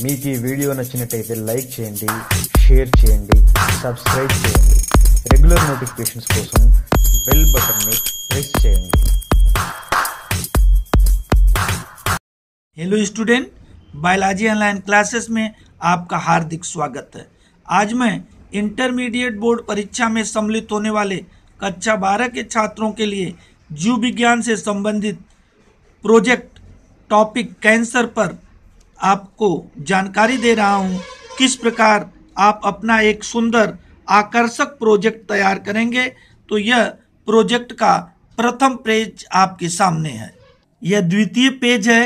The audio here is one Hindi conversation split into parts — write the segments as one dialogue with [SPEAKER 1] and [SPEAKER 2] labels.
[SPEAKER 1] మీకు वीडियो नचते लाइक లైక్ చేయండి షేర్ చేయండి సబ్స్క్రైబ్ చేయండి రెగ్యులర్ నోటిఫికేషన్స్ కోసం press hello student biology online classes में आपका हार्दिक स्वागत है आज मैं इंटरमीडिएट बोर्ड परीक्षा में सम्मिलित होने वाले कक्षा बारह के छात्रों के लिए जीव विज्ञान से संबंधित प्रोजेक्ट टॉपिक कैंसर पर आपको जानकारी दे रहा हूँ किस प्रकार आप अपना एक सुंदर आकर्षक प्रोजेक्ट तैयार करेंगे तो यह प्रोजेक्ट का प्रथम पेज आपके सामने है यह द्वितीय पेज है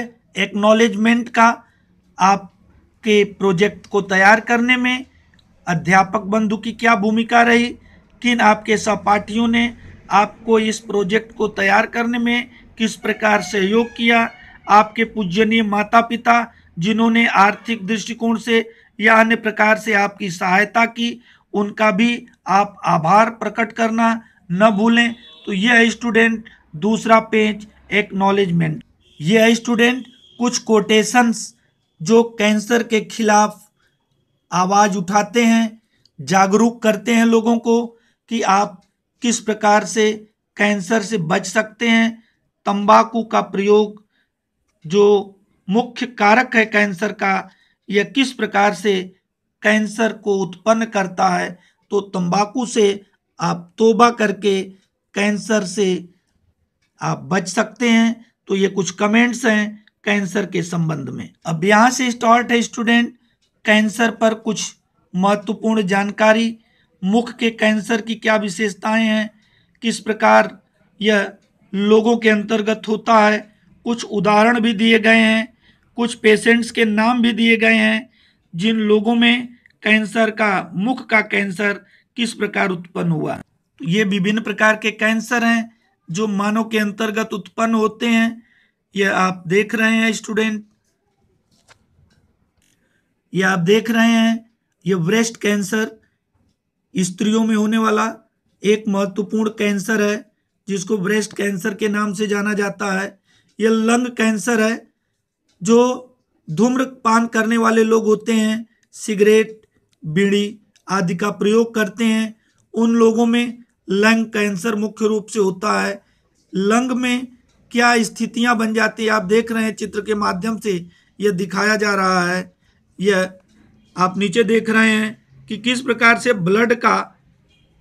[SPEAKER 1] एक्नॉलेजमेंट का आपके प्रोजेक्ट को तैयार करने में अध्यापक बंधु की क्या भूमिका रही किन आपके सहपाठियों ने आपको इस प्रोजेक्ट को तैयार करने में किस प्रकार सहयोग किया आपके पूजनीय माता पिता जिन्होंने आर्थिक दृष्टिकोण से या अन्य प्रकार से आपकी सहायता की उनका भी आप आभार प्रकट करना न भूलें तो यह स्टूडेंट दूसरा पेज एक्नॉलेजमेंट यह स्टूडेंट कुछ कोटेशंस जो कैंसर के खिलाफ आवाज़ उठाते हैं जागरूक करते हैं लोगों को कि आप किस प्रकार से कैंसर से बच सकते हैं तंबाकू का प्रयोग जो मुख्य कारक है कैंसर का यह किस प्रकार से कैंसर को उत्पन्न करता है तो तंबाकू से आप तोबा करके कैंसर से आप बच सकते हैं तो ये कुछ कमेंट्स हैं कैंसर के संबंध में अब यहाँ से स्टार्ट है स्टूडेंट कैंसर पर कुछ महत्वपूर्ण जानकारी मुख के कैंसर की क्या विशेषताएं हैं किस प्रकार यह लोगों के अंतर्गत होता है कुछ उदाहरण भी दिए गए हैं कुछ पेशेंट्स के नाम भी दिए गए हैं जिन लोगों में कैंसर का मुख का कैंसर किस प्रकार उत्पन्न हुआ ये विभिन्न प्रकार के कैंसर हैं जो मानव के अंतर्गत उत्पन्न होते हैं यह आप देख रहे हैं स्टूडेंट यह आप देख रहे हैं यह ब्रेस्ट कैंसर स्त्रियों में होने वाला एक महत्वपूर्ण कैंसर है जिसको ब्रेस्ट कैंसर के नाम से जाना जाता है यह लंग कैंसर है जो धूम्रपान करने वाले लोग होते हैं सिगरेट बीड़ी आदि का प्रयोग करते हैं उन लोगों में लंग कैंसर मुख्य रूप से होता है लंग में क्या स्थितियां बन जाती है आप देख रहे हैं चित्र के माध्यम से यह दिखाया जा रहा है यह आप नीचे देख रहे हैं कि किस प्रकार से ब्लड का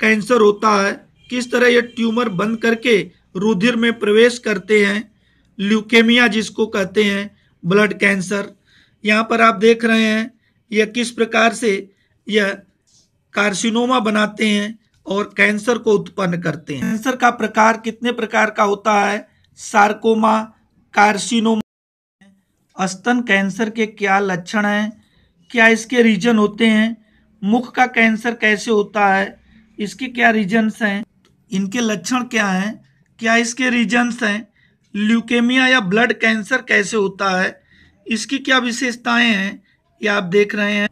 [SPEAKER 1] कैंसर होता है किस तरह यह ट्यूमर बंद करके रुधिर में प्रवेश करते हैं ल्यूकेमिया जिसको कहते हैं ब्लड कैंसर यहाँ पर आप देख रहे हैं यह किस प्रकार से यह कार्सिनोमा बनाते हैं और कैंसर को उत्पन्न करते हैं कैंसर का प्रकार कितने प्रकार का होता है सार्कोमा कार्सिनोमा अस्तन कैंसर के क्या लक्षण हैं क्या इसके रीजन होते हैं मुख का कैंसर कैसे होता है इसके क्या रीजन्स हैं इनके लक्षण क्या हैं क्या इसके रीजन्स हैं ल्यूकेमिया या ब्लड कैंसर कैसे होता है इसकी क्या विशेषताएं हैं ये आप देख रहे हैं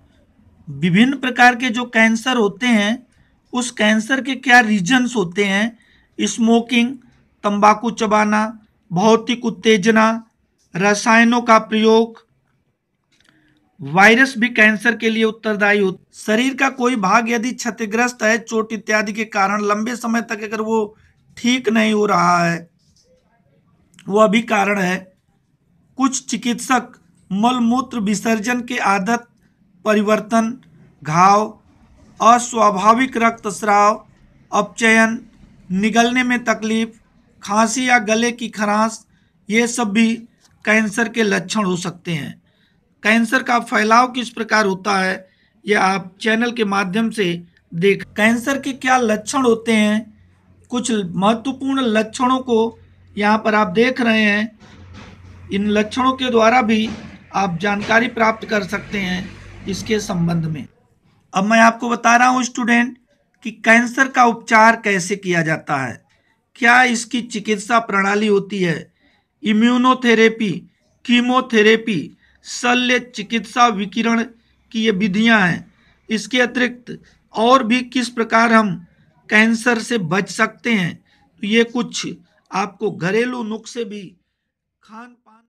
[SPEAKER 1] विभिन्न प्रकार के जो कैंसर होते हैं उस कैंसर के क्या रीजन्स होते हैं स्मोकिंग तंबाकू चबाना भौतिक उत्तेजना रसायनों का प्रयोग वायरस भी कैंसर के लिए उत्तरदायी हो शरीर का कोई भाग यदि क्षतिग्रस्त है चोट इत्यादि के कारण लंबे समय तक अगर वो ठीक नहीं हो रहा है वह भी कारण है कुछ चिकित्सक मलमूत्र विसर्जन के आदत परिवर्तन घाव अस्वाभाविक रक्तस्राव अपचयन निगलने में तकलीफ खांसी या गले की खराश ये सब भी कैंसर के लक्षण हो सकते हैं कैंसर का फैलाव किस प्रकार होता है यह आप चैनल के माध्यम से देख कैंसर के क्या लक्षण होते हैं कुछ महत्वपूर्ण लक्षणों को यहाँ पर आप देख रहे हैं इन लक्षणों के द्वारा भी आप जानकारी प्राप्त कर सकते हैं इसके संबंध में अब मैं आपको बता रहा हूँ स्टूडेंट कि कैंसर का उपचार कैसे किया जाता है क्या इसकी चिकित्सा प्रणाली होती है इम्यूनोथेरेपी कीमोथेरेपी शल्य चिकित्सा विकिरण की ये विधियाँ हैं इसके अतिरिक्त और भी किस प्रकार हम कैंसर से बच सकते हैं तो ये कुछ आपको घरेलू नुस्खे भी खान